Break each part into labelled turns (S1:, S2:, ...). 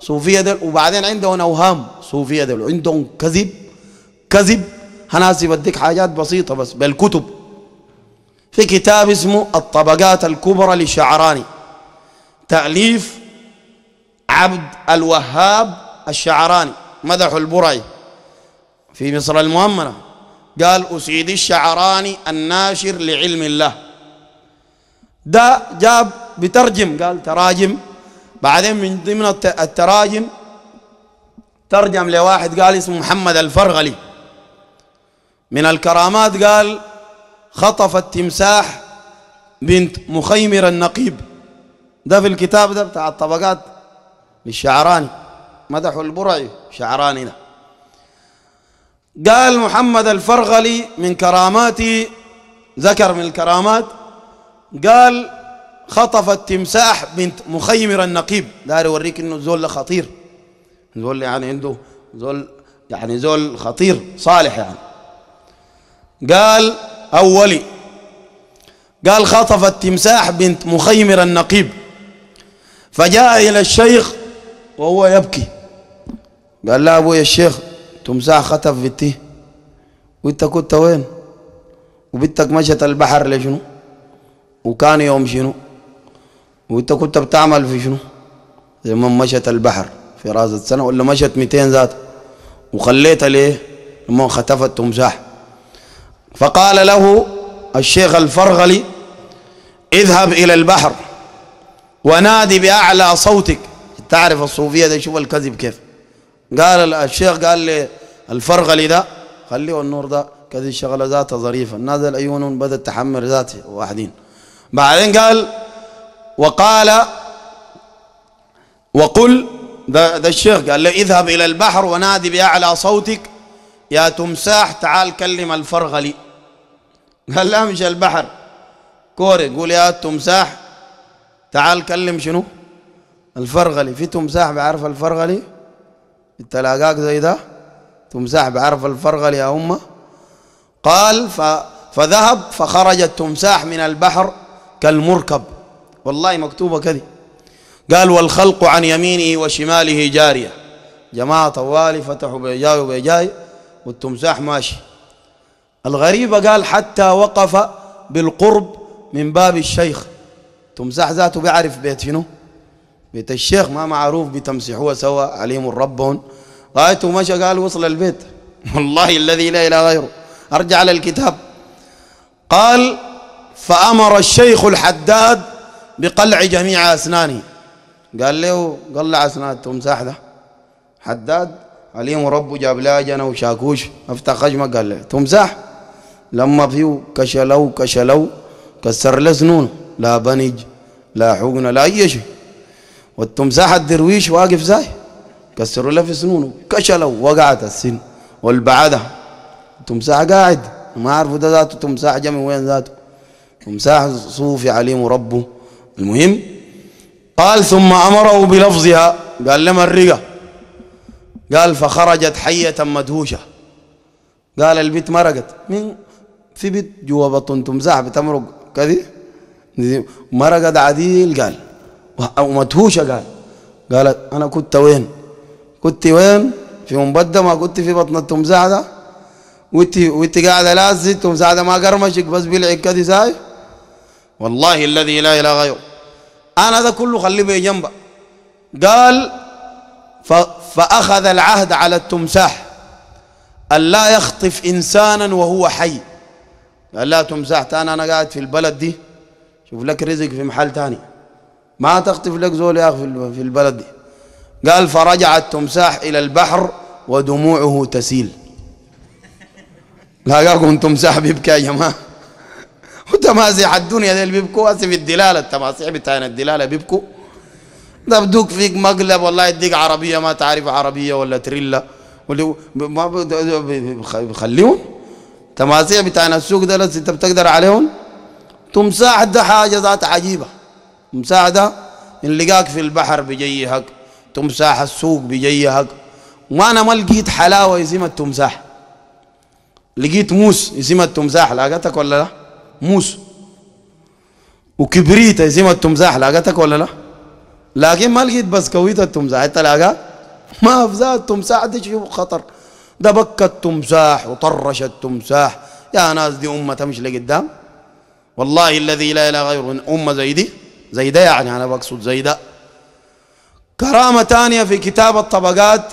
S1: صوفية دل وبعدين عندهم أوهام صوفية دل عندهم كذب كذب هناسي بديك حاجات بسيطة بس بالكتب في كتاب اسمه الطبقات الكبرى للشعراني تأليف عبد الوهاب الشعراني مدح البرعي في مصر المؤمنة قال أسيدي الشعراني الناشر لعلم الله ده جاب بترجم قال تراجم بعدين من ضمن التراجم ترجم لواحد قال اسمه محمد الفرغلي من الكرامات قال خطف التمساح بنت مخيمر النقيب ده في الكتاب ده بتاع الطبقات للشعراني مدح البرعي شعراني ده قال محمد الفرغلي من كراماتي ذكر من الكرامات قال خطفت تمساح بنت مخيمر النقيب داري اوريك انه زول خطير زول يعني عنده زول يعني زول خطير صالح يعني قال اولي قال خطفت تمساح بنت مخيمر النقيب فجاء الى الشيخ وهو يبكي قال لا ابوي الشيخ تمساح خطف بنتي وانت كنت وين وبنتك مشت البحر لشنو وكان يوم شنو وانت كنت بتعمل في شنو زمان مشت البحر في راس السنة ولا مشت 200 ذات وخليتها ليه لما ختفت تمساح فقال له الشيخ الفرغلي اذهب إلى البحر ونادي بأعلى صوتك تعرف الصوفية ده شوف الكذب كيف قال الشيخ قال لي الفرغلي ده خليه النور ده كذي الشغلة ذاته ظريفة نازل العيون بدأت تحمر ذاته واحدين بعدين قال وقال وقل ذا الشيخ قال له اذهب إلى البحر ونادي بأعلى صوتك يا تمساح تعال كلم الفرغلي قال لا مش البحر كوري قول يا تمساح تعال كلم شنو الفرغلي في تمساح بعرف الفرغلي التلاقاك زي ده تمساح بعرف الفرغلي يا أمه قال ف فذهب فخرج التمساح من البحر كالمركب والله مكتوبة كذي قال والخلق عن يمينه وشماله جارية جماعة طوالي فتحوا بيجاي وبيجاي والتمساح ماشي الغريبة قال حتى وقف بالقرب من باب الشيخ تمساح ذاته بيعرف بيت شنو بيت الشيخ ما معروف بتمسحوه سوا عليهم ربهم غايته مشى قال وصل البيت والله الذي لا اله غيره ارجع للكتاب قال فامر الشيخ الحداد بقلع جميع أسناني قال له قلع أسنان التمساح ده حداد عليهم رب جاب لها أجنة وشاكوش افتح خشمه قال له تمساح لما فيه كشلو كشلو كسر له سنونه لا بنج لا حقنه لا أي شيء والتمساح الدرويش واقف زاي كسروا له في سنونه كشلوا وقعت السن والبعدة التمساح قاعد ما عرفوا ده ذاته تمساح جا وين ذاته تمساح صوفي عليهم ربه المهم قال ثم أمره بلفظها قال لما الرقة قال فخرجت حية مدهوشة قال البيت مرقت من في بيت جوا بطن تمزح بتمرق كذي مرقت عديل قال ومدهوشة قال قالت أنا كنت وين كنت وين في مبدمة كنت في بطن التمزح ده وانت وانت قاعدة لازم التمزح ده ما قرمشك بس بيلعب كذي ساي والله الذي لا إله غيره أنا ذا كله خليه بجنبه قال فأخذ العهد على التمساح أن لا يخطف إنسانا وهو حي قال لا تمساح تاني أنا قاعد في البلد دي شوف لك رزق في محل تاني ما تخطف لك زول يا أخي في البلد دي قال فرجع التمساح إلى البحر ودموعه تسيل لا تمساح بيبكي يا جماعه تماسيح الدنيا دي اللي بيبكوا في الدلاله التماسيح بتاعنا الدلاله بيبكوا ده بدوك فيك مقلب والله يديك عربيه ما تعرف عربيه ولا تريلا ولا ما بخليهم تماسيح بتاعنا السوق ده انت بتقدر عليهم تمساح ده حاجه ذات عجيبه تمساح ده ان لقاك في البحر بيجيهك تمساح السوق بيجيهك وانا ما لقيت حلاوه يسمى التمساح لقيت موس يسمى التمساح لاقتك ولا لا؟ موس وكبريت زي ما التمزاح لاقتك ولا لا لكن ما لقيت بسكويت التمزاح انت لاقاه ما افزا التمساح دي شوف خطر دبك التمساح وطرش التمساح يا ناس دي امه تمشي لقدام والله الذي لا اله غيره امه زي دي زي ده يعني انا بقصد زي ده كرامه ثانيه في كتاب الطبقات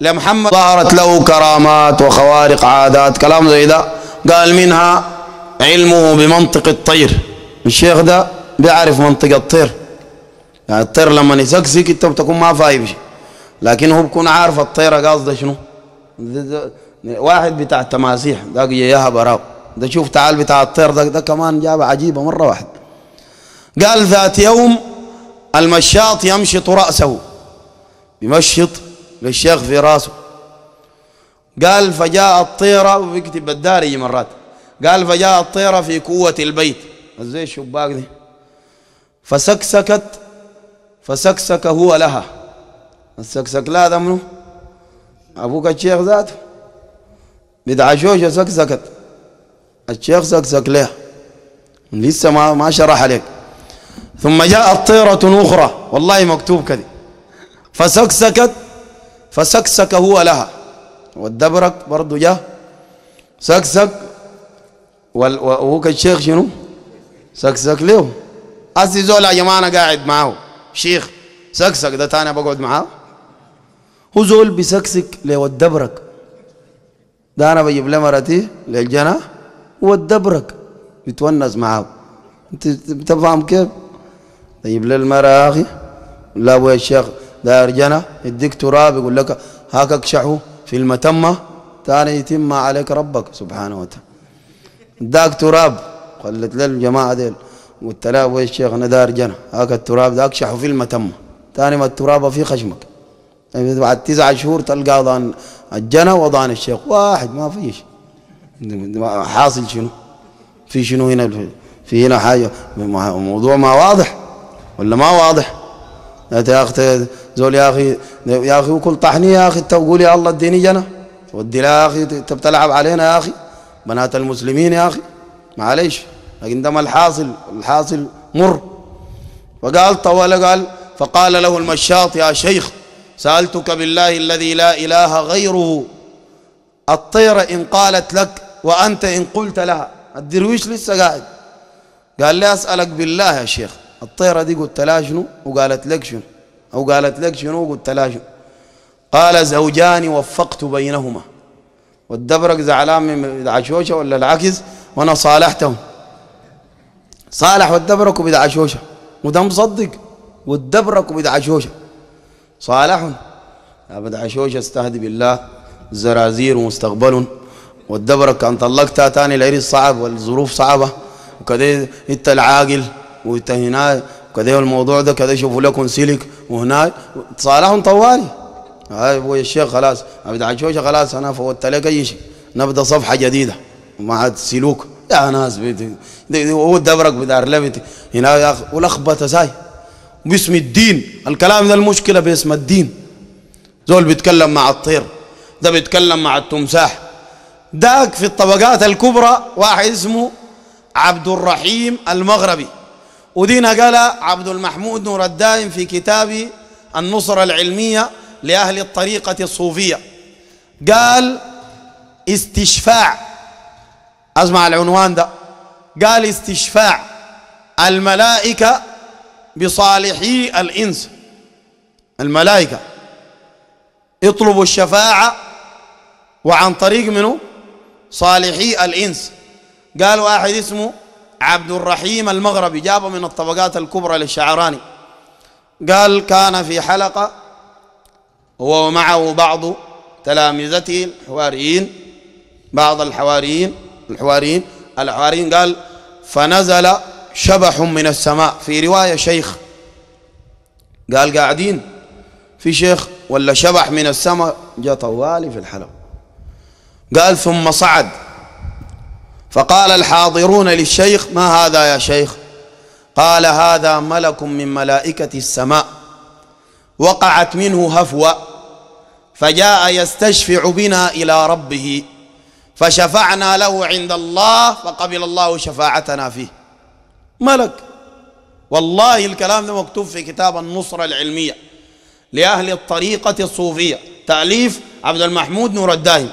S1: لمحمد ظهرت له كرامات وخوارق عادات كلام زي ده قال منها علمه بمنطق الطير الشيخ ده بيعرف منطق الطير يعني الطير لما يسكسك انت بتكون ما فاهم شيء لكن هو بكون عارف الطيره قاصده شنو واحد بتاع التماسيح ده ياها براو ده شوف تعال بتاع الطير ده, ده كمان جابه عجيبه مره واحده قال ذات يوم المشاط يمشط راسه يمشط للشيخ في راسه قال فجاء الطيره ويكتب الداري مرات قال فجاء الطيرة في قوة البيت زي الشباك دي فسكسكت فسكسك هو لها السكسك لا ده منه أبوك الشيخ ذاته شوشة سكسكت الشيخ سكسك لها لسه ما ما شرح عليك ثم جاءت طيرة أخرى والله مكتوب كذي فسكسكت فسكسك هو لها والدبرك برضو جاء سكسك وهو كالشيخ شنو سكسك له أسي زول يا جماعة أنا قاعد معه شيخ سكسك ده تاني بقعد معاه هو زول بسكسك الدبرك ده أنا بجيب له مرتي للجنة والدبرك يتونس معاه أنت بتفهم كيف؟ المرة يا أخي لا أبويا الشيخ داير جنة يديك تراب يقول لك هاكك شحو في المتمة تاني يتم عليك ربك سبحانه وتعالى داك تراب قلت للجماعة ديل قلت والتلاب والشيخ ندار جنة هاك التراب داك شحوا في المتمة ثاني ما التراب في خشمك يعني بعد تسعة شهور تلقى ضان الجنة وضان الشيخ واحد ما فيش حاصل شنو في شنو هنا في هنا حاجة موضوع ما واضح ولا ما واضح يا اخي زول يا اخي يا اخي وكل طحنيه يا اخي انت قول يا الله اديني جنة ودي لا يا اخي انت بتلعب علينا يا اخي بنات المسلمين يا أخي معليش لكن ده ما الحاصل الحاصل مر وقال طوال قال فقال له المشاط يا شيخ سألتك بالله الذي لا إله غيره الطيرة إن قالت لك وأنت إن قلت لها الدرويش لسه قاعد قال لي أسألك بالله يا شيخ الطيرة دي قلت لها شنو وقالت لك شنو أو قالت لك شنو وقلت لها شنو قال زوجان وفقت بينهما والدبرق زعلان من عشوشة ولا العكس وأنا صالحتهم صالح والدبرك عشوشة وده مصدق والدبرك عشوشة صالح يا عشوشة استهدي بالله زرازير مستقبل والدبرق كان طلقتها تاني العريس صعب والظروف صعبة وكذا انت العاقل وانت هنا وكذا الموضوع ده كذا شوفوا لكم سلك وهناك صالح طوالي ابو الشيخ خلاص عبد الشوشه خلاص انا فوت لك اي شيء نبدا صفحه جديده ما عاد سلوك يا ناس هو دبرك بدار لبت هنا يا اخي ولخبطه ساي باسم الدين الكلام ده المشكله باسم الدين زول بيتكلم مع الطير ده بيتكلم مع التمساح داك في الطبقات الكبرى واحد اسمه عبد الرحيم المغربي ودي نقلها عبد المحمود نور الدائم في كتابه النصرة العلمية لأهل الطريقة الصوفية قال استشفاع اسمع العنوان ده قال استشفاع الملائكة بصالحي الإنس الملائكة اطلبوا الشفاعة وعن طريق منه صالحي الإنس قال واحد اسمه عبد الرحيم المغربي جابه من الطبقات الكبرى للشعراني قال كان في حلقة هو ومعه بعض تلامذته الحواريين بعض الحواريين الحواريين الحواريين قال فنزل شبح من السماء في رواية شيخ قال قاعدين في شيخ ولا شبح من السماء جاء طوالي في الحلم قال ثم صعد فقال الحاضرون للشيخ ما هذا يا شيخ قال هذا ملك من ملائكة السماء وقعت منه هفوة فجاء يستشفع بنا إلى ربه فشفعنا له عند الله فقبل الله شفاعتنا فيه ملك والله الكلام ده مكتوب في كتاب النصرة العلمية لأهل الطريقة الصوفية تأليف عبد المحمود نور الداهي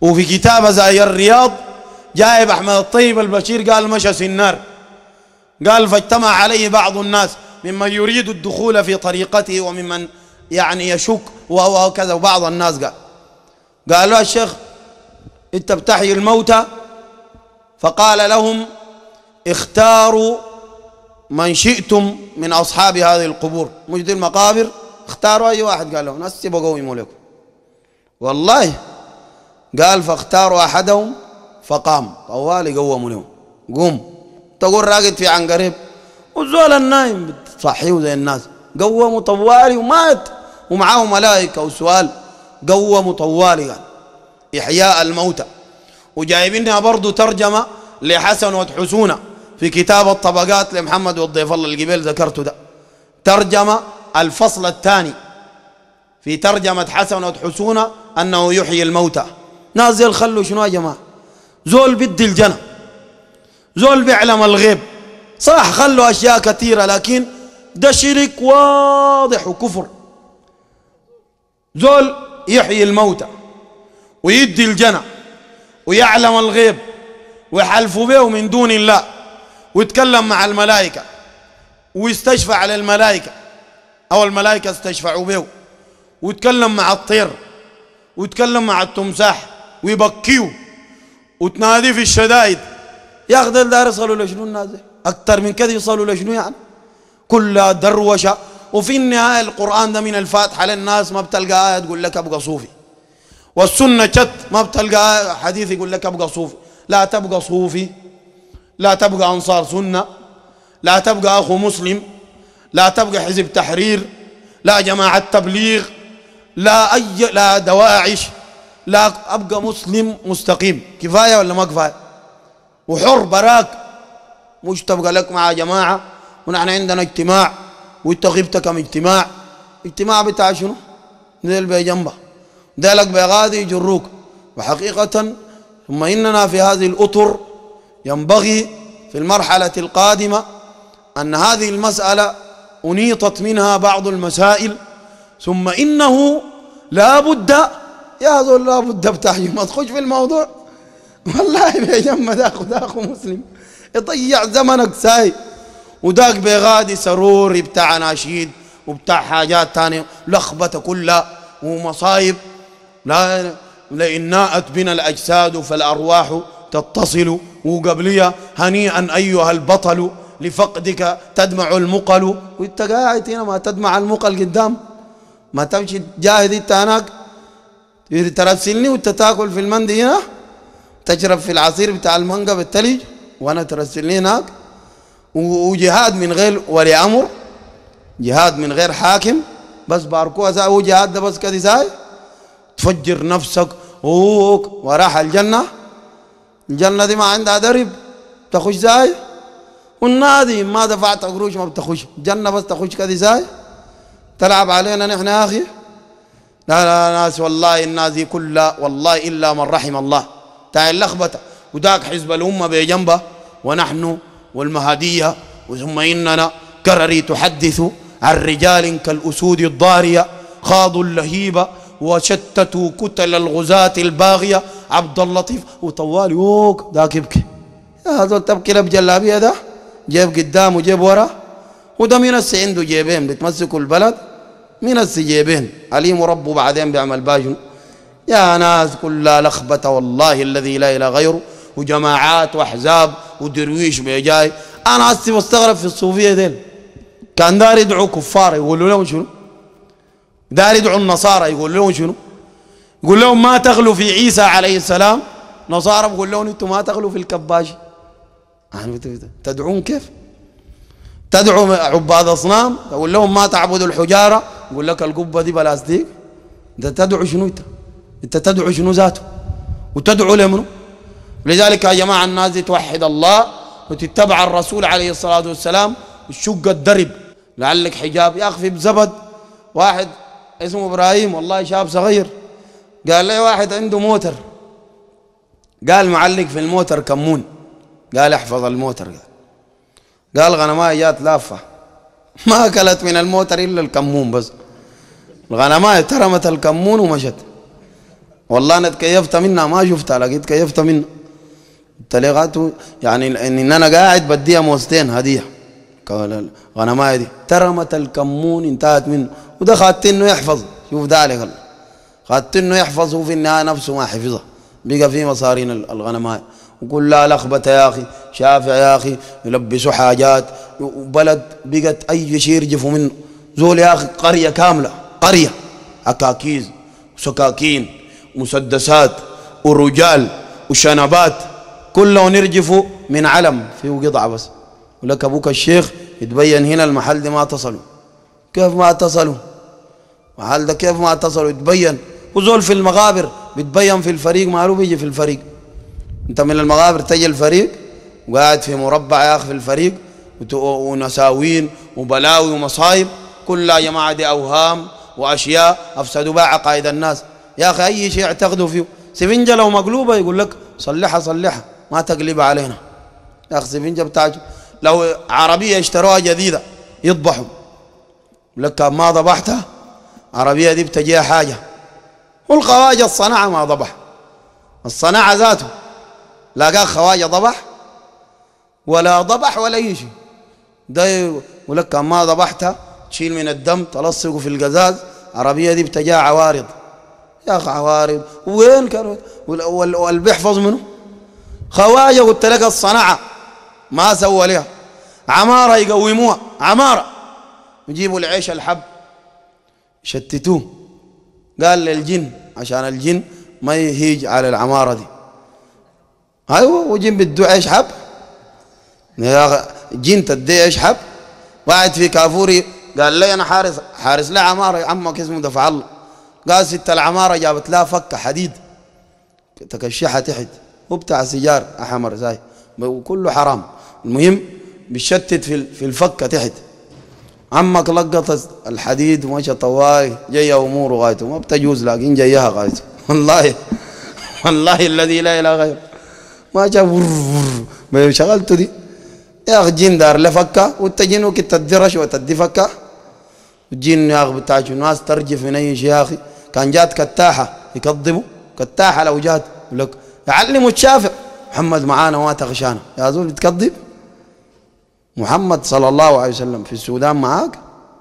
S1: وفي كتاب زي الرياض جايب أحمد الطيب البشير قال مشى سنار قال فاجتمع عليه بعض الناس ممن يريد الدخول في طريقته وممن يعني يشك وهو وكذا وبعض الناس قال قالوا الشيخ انت بتحيي الموتى فقال لهم اختاروا من شئتم من اصحاب هذه القبور مش دي المقابر اختاروا اي واحد قال لهم ناس بقوموا لكم والله قال فاختاروا احدهم فقام طوال قوموا لهم قوم تقول راقد في عنقريب والزول النايم بتصحيه زي الناس قوموا طوالي ومات ومعاه ملائكة وسؤال قوموا طوالي قال إحياء الموتى وجايبينها برضو ترجمة لحسن وتحسونة في كتاب الطبقات لمحمد والضيف الله الجبيل ذكرته ده ترجمة الفصل الثاني في ترجمة حسن وتحسونة أنه يحيي الموتى نازل خلوا شنو يا جماعة زول بدي الجنة زول بيعلم الغيب صح خلوا أشياء كثيرة لكن ده شرك واضح وكفر زول يحيي الموتى ويدي الجنة ويعلم الغيب ويحلفوا به من دون الله ويتكلم مع الملائكة ويستشفع الملائكة أو الملائكة استشفعوا به ويتكلم مع الطير ويتكلم مع التمساح ويبكيه وتنادي في الشدائد يا أخي دار يصلوا لشنو الناس أكثر من كذا يصلوا لشنو يعني كلها دروشة وفي النهاية القرآن ده من الفاتحة للناس ما بتلقى آية تقول لك أبقى صوفي والسنة شت ما بتلقى آية حديث يقول لك أبقى صوفي لا تبقى صوفي لا تبقى أنصار سنة لا تبقى أخو مسلم لا تبقى حزب تحرير لا جماعة تبليغ لا أي لا دواعش لا أبقى مسلم مستقيم كفاية ولا ما كفاية وحر براك مش تبقى لك مع جماعة ونحن عندنا اجتماع وانت غبت كم اجتماع اجتماع بتاع شنو نزل جنبه ذلك بغادي يجروك وحقيقة ثم إننا في هذه الأطر ينبغي في المرحلة القادمة أن هذه المسألة أنيطت منها بعض المسائل ثم إنه لا بد يا هذول لا بد بتاعي ما تخش في الموضوع والله يا جمّة تاخذ اخو مسلم يضيع زمنك سايق وداك بيغادي سروري بتاع ناشيد وبتاع حاجات تانية لخبطة كلها ومصايب لا لئن ناءت بنا الأجساد فالأرواح تتصل وقبلية هنيئا أيها البطل لفقدك تدمع المقل وانت قاعد هنا ما تدمع المقل قدام ما تمشي جاهد انت هناك ترسلني وانت تاكل في المندي هنا تشرب في العصير بتاع المانجا بالثلج وانا ترسلني هناك وجهاد من غير ولي امر جهاد من غير حاكم بس باركوها ساي وجهاد ده بس كذي ساي تفجر نفسك ووك وراح الجنه الجنه دي ما عندها درب تخش ساي والنادي ما دفعت قروش ما بتخش جنه بس تخش كذي ساي تلعب علينا نحن يا اخي لا لا ناس والله الناس دي كلها والله الا من رحم الله تاع اللخبطه وذاك حزب الامه بجنبه ونحن والمهدية وثم إننا كرري تحدث عن رجال كالأسود الضارية خاضوا اللهيبة وشتتوا كتل الغزاة الباغية عبد اللطيف وطوال يوك ذاك يبكي هذا تبكي لب جلابية ده جيب قدام وجيب ورا وده من السي عنده جيبين بتمسكوا البلد من السي جيبين عليم ربه بعدين بيعمل باجن يا ناس كلها لخبة والله الذي لا إله غيره وجماعات واحزاب ودرويش بيجاي انا هسه مستغرب في الصوفيه ديل كان دار يدعو كفار يقولوا لهم شنو دار يدعو النصارى يقول لهم شنو يقول لهم ما تغلوا في عيسى عليه السلام نصارى بقول لهم انتم ما تغلوا في الكباش تدعون كيف تدعو عباد اصنام تقول لهم ما تعبدوا الحجاره يقول لك القبه دي بلاستيك انت تدعو شنو انت انت تدعو شنو ذاته وتدعو لمنو لذلك يا جماعة الناس توحد الله وتتبع الرسول عليه الصلاة والسلام الشقة الدرب لعلك حجاب يا أخي بزبد واحد اسمه إبراهيم والله شاب صغير قال لي واحد عنده موتر قال معلق في الموتر كمون قال احفظ الموتر قال قال غنماي جات لافة ما أكلت من الموتر إلا الكمون بس الغنماي ترمت الكمون ومشت والله أنا تكيفت منها ما شفتها لكن تكيفت منها تلقاته يعني ان انا قاعد بديها موزتين هديه الغنمايه دي ترمت الكمون انتهت منه وده خدت انه يحفظ شوف ده عليك الله خدت انه يحفظه في النهايه نفسه ما حفظه بقى في مصارين الغنماية وكل لا لخبطة يا أخي شافع يا أخي يلبسوا حاجات وبلد بقت أي شيء يرجفوا منه زول يا أخي قرية كاملة قرية أكاكيز وسكاكين ومسدسات ورجال وشنبات كله نرجفه من علم فيه قطعة بس ولك أبوك الشيخ يتبين هنا المحل ده ما اتصلوا كيف ما اتصلوا محل ده كيف ما اتصلوا يتبين وزول في المغابر بيتبين في الفريق ما له بيجي في الفريق انت من المغابر تجي الفريق وقاعد في مربع يا اخي في الفريق ونساوين وبلاوي ومصايب كلها يا جماعه دي اوهام واشياء افسدوا بها عقائد الناس يا اخي اي شيء اعتقدوا فيه سفنجه لو مقلوبه يقول لك صلحها صلحها ما تقلب علينا يا أخي سيفين جاب لو عربية اشتروها جديدة يذبحوا لك ما ذبحتها عربية دي بتجيها حاجة والخواجة الصناعة ما ذبح الصناعة ذاته لقاه خواجة ذبح ولا ذبح ولا أي شيء ده ولك ما ذبحتها تشيل من الدم تلصقه في القزاز عربية دي بتجاه عوارض يا أخي عوارض وين كانوا والبيحفظ منه خواجة قلت لك الصنعة ما سوى لها عمارة يقوموها عمارة يجيبوا العيش الحب شتتوه قال للجن عشان الجن ما يهيج على العمارة دي ايوه وجن بدو عيش حب يا جن تدي عيش حب واحد في كافوري قال لي انا حارس حارس لا عماره يا عمك اسمه دفع الله قال ست العماره جابت لها فكه حديد تكشحها تحت وبتاع سيجار احمر زي وكله حرام المهم بيشتت في في الفكه تحت عمك لقط الحديد ومشى طوال جاي اموره غايته ما بتجوز لكن جايها غايته والله والله الذي لا اله غيره ما جاء ما شغلته دي يا اخ جين دار لفكه وانت وكي تدرش وتدي فكه الجين يا اخي بتاع ناس ترجف من اي شيء يا اخي كان جات كتاحه يكذبوا كتاحه لو جات لك يعلم الشافع محمد معانا وما تغشانا يا زول بتكذب محمد صلى الله عليه وسلم في السودان معاك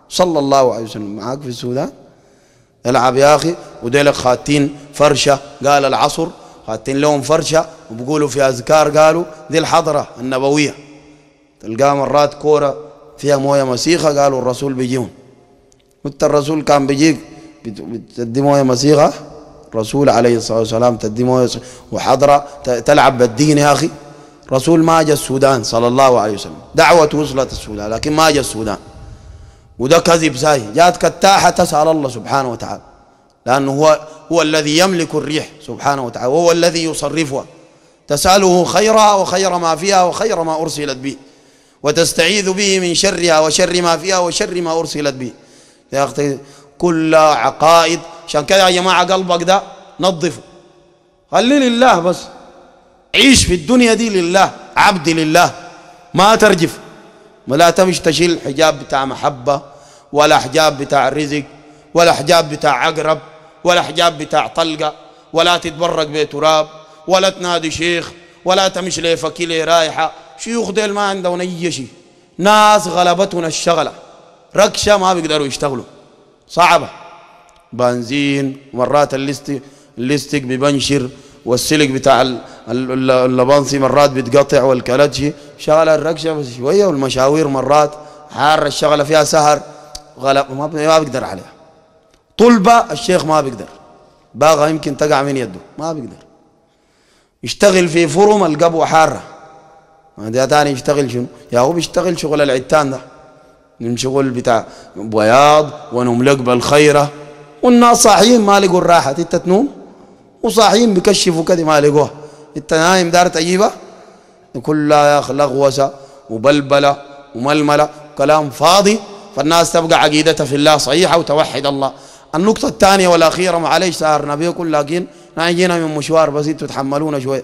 S1: صلى الله عليه وسلم معاك في السودان العب يا اخي وديلك خاتين فرشه قال العصر خاتين لهم فرشه وبقولوا في اذكار قالوا دي الحضره النبويه تلقاه مرات كوره فيها مويه مسيخه قالوا الرسول بيجيهم قلت الرسول كان بيجيك بتدي مويه مسيخه رسول عليه الصلاة والسلام موية وحضرة تلعب بالدين يا أخي رسول ما جاء السودان صلى الله عليه وسلم دعوة وصلت السودان لكن ما جاء السودان وده كذب زاي جات كتاحة تسأل الله سبحانه وتعالى لأنه هو هو الذي يملك الريح سبحانه وتعالى وهو الذي يصرفها تسأله خيرها وخير ما فيها وخير ما أرسلت به وتستعيذ به من شرها وشر ما فيها وشر ما أرسلت به يا أختي كل عقائد عشان كده يا جماعة قلبك ده نظفه خليه لله بس عيش في الدنيا دي لله عبد لله ما ترجف ولا تمش تشيل حجاب بتاع محبة ولا حجاب بتاع رزق ولا حجاب بتاع عقرب ولا حجاب بتاع طلقة ولا تتبرك بتراب ولا تنادي شيخ ولا تمش لفكي فكيلة رايحة شيوخ ديل ما عندهم أي شيء ناس غلبتهم الشغلة ركشة ما بيقدروا يشتغلوا صعبة بنزين مرات الليستيك الليستيك ببنشر والسلك بتاع اللبنصي مرات بتقطع والكلتشي شغلة الركشة بس شوية والمشاوير مرات حار الشغلة فيها سهر غلق ما بيقدر عليها طلبة الشيخ ما بيقدر باغة يمكن تقع من يده ما بيقدر يشتغل في فرم القبوة حارة ده تاني يشتغل شنو يا هو بيشتغل شغل العتان ده من شغل بتاع بياض ونملق بالخيره والناس صاحيين ما لقوا الراحة انت تنوم وصاحيين بكشفوا كذا ما لقوها انت نايم دار تجيبها كلها يا اخ لغوسة وبلبلة وململة كلام فاضي فالناس تبقى عقيدتها في الله صحيحة وتوحد الله النقطة الثانية والأخيرة معلش سهرنا بيكم لكن نحن جينا من مشوار بس تتحملونا تحملونا شوية